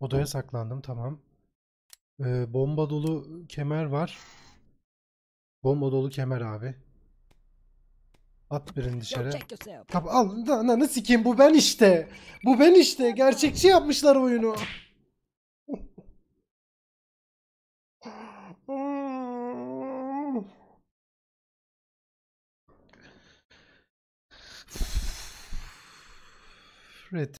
Odaya saklandım tamam. Ee, bomba dolu kemer var. Bomba dolu kemer abi. At birini dışarı. Kap al ananı sikeyim bu ben işte. Bu ben işte. Gerçekçi yapmışlar oyunu. Red